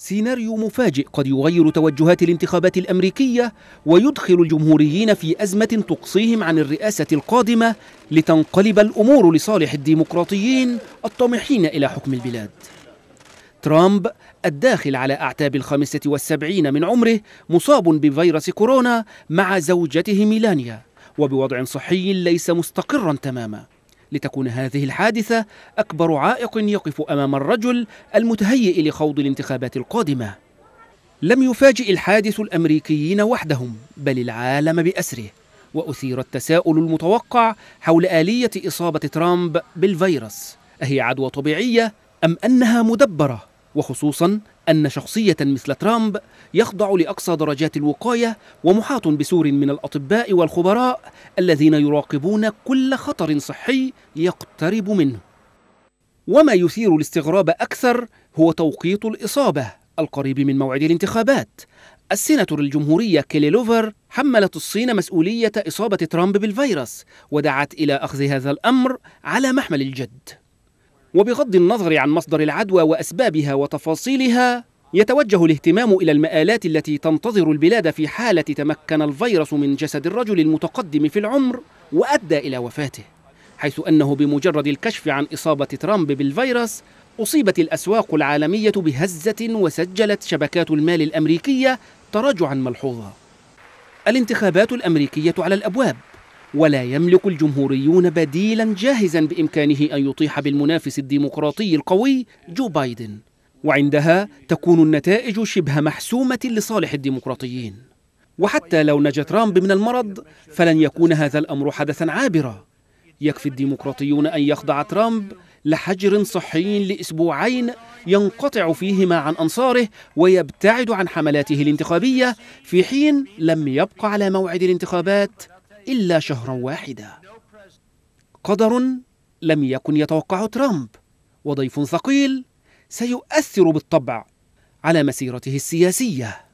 سيناريو مفاجئ قد يغير توجهات الانتخابات الامريكيه ويدخل الجمهوريين في ازمه تقصيهم عن الرئاسه القادمه لتنقلب الامور لصالح الديمقراطيين الطامحين الى حكم البلاد ترامب الداخل على أعتاب الخامسة والسبعين من عمره مصاب بفيروس كورونا مع زوجته ميلانيا وبوضع صحي ليس مستقرا تماما لتكون هذه الحادثة أكبر عائق يقف أمام الرجل المتهيئ لخوض الانتخابات القادمة لم يفاجئ الحادث الأمريكيين وحدهم بل العالم بأسره وأثير التساؤل المتوقع حول آلية إصابة ترامب بالفيروس أهي عدوى طبيعية أم أنها مدبرة وخصوصا أن شخصية مثل ترامب يخضع لأقصى درجات الوقاية ومحاط بسور من الأطباء والخبراء الذين يراقبون كل خطر صحي يقترب منه. وما يثير الاستغراب أكثر هو توقيت الإصابة القريب من موعد الانتخابات. السيناتور الجمهورية كيلي لوفر حملت الصين مسؤولية إصابة ترامب بالفيروس ودعت إلى أخذ هذا الأمر على محمل الجد. وبغض النظر عن مصدر العدوى واسبابها وتفاصيلها يتوجه الاهتمام إلى المآلات التي تنتظر البلاد في حالة تمكن الفيروس من جسد الرجل المتقدم في العمر وأدى إلى وفاته حيث أنه بمجرد الكشف عن إصابة ترامب بالفيروس أصيبت الأسواق العالمية بهزة وسجلت شبكات المال الأمريكية تراجعا ملحوظا الانتخابات الأمريكية على الأبواب ولا يملك الجمهوريون بديلا جاهزا بإمكانه أن يطيح بالمنافس الديمقراطي القوي جو بايدن وعندها تكون النتائج شبه محسومة لصالح الديمقراطيين وحتى لو نجا ترامب من المرض فلن يكون هذا الأمر حدثا عابرا يكفي الديمقراطيون أن يخضع ترامب لحجر صحي لأسبوعين ينقطع فيهما عن أنصاره ويبتعد عن حملاته الانتخابية في حين لم يبق على موعد الانتخابات إلا شهرا واحدا قدر لم يكن يتوقع ترامب وضيف ثقيل سيؤثر بالطبع على مسيرته السياسيه